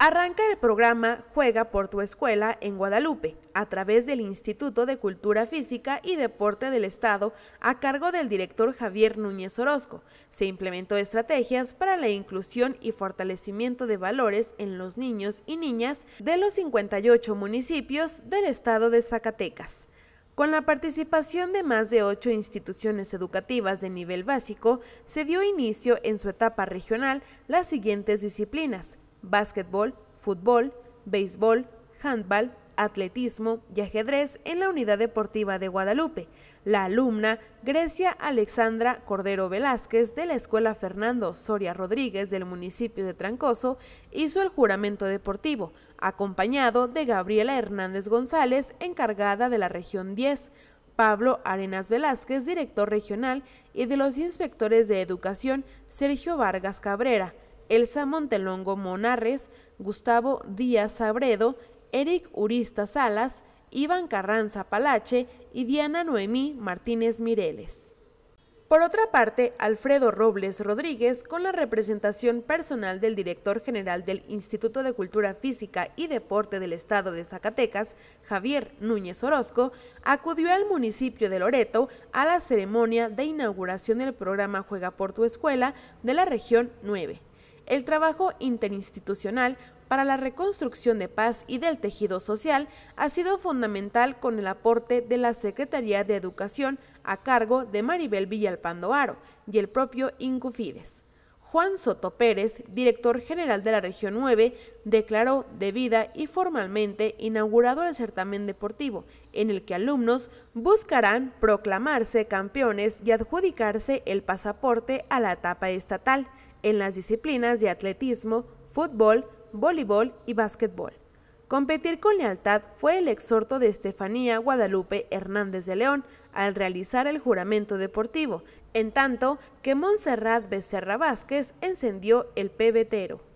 Arranca el programa Juega por tu escuela en Guadalupe a través del Instituto de Cultura Física y Deporte del Estado a cargo del director Javier Núñez Orozco. Se implementó estrategias para la inclusión y fortalecimiento de valores en los niños y niñas de los 58 municipios del estado de Zacatecas. Con la participación de más de ocho instituciones educativas de nivel básico, se dio inicio en su etapa regional las siguientes disciplinas, básquetbol, fútbol, béisbol, handball, atletismo y ajedrez en la Unidad Deportiva de Guadalupe. La alumna Grecia Alexandra Cordero Velázquez de la Escuela Fernando Soria Rodríguez del municipio de Trancoso hizo el juramento deportivo, acompañado de Gabriela Hernández González, encargada de la región 10, Pablo Arenas Velázquez, director regional, y de los inspectores de educación Sergio Vargas Cabrera. Elsa Montelongo Monarres, Gustavo Díaz Abredo, Eric Urista Salas, Iván Carranza Palache y Diana Noemí Martínez Mireles. Por otra parte, Alfredo Robles Rodríguez, con la representación personal del director general del Instituto de Cultura Física y Deporte del Estado de Zacatecas, Javier Núñez Orozco, acudió al municipio de Loreto a la ceremonia de inauguración del programa Juega por tu Escuela de la región 9 el trabajo interinstitucional para la reconstrucción de paz y del tejido social ha sido fundamental con el aporte de la Secretaría de Educación a cargo de Maribel Villalpando y el propio Incufides. Juan Soto Pérez, director general de la Región 9, declaró debida y formalmente inaugurado el certamen deportivo, en el que alumnos buscarán proclamarse campeones y adjudicarse el pasaporte a la etapa estatal en las disciplinas de atletismo, fútbol, voleibol y básquetbol. Competir con lealtad fue el exhorto de Estefanía Guadalupe Hernández de León al realizar el juramento deportivo, en tanto que Montserrat Becerra Vázquez encendió el pebetero.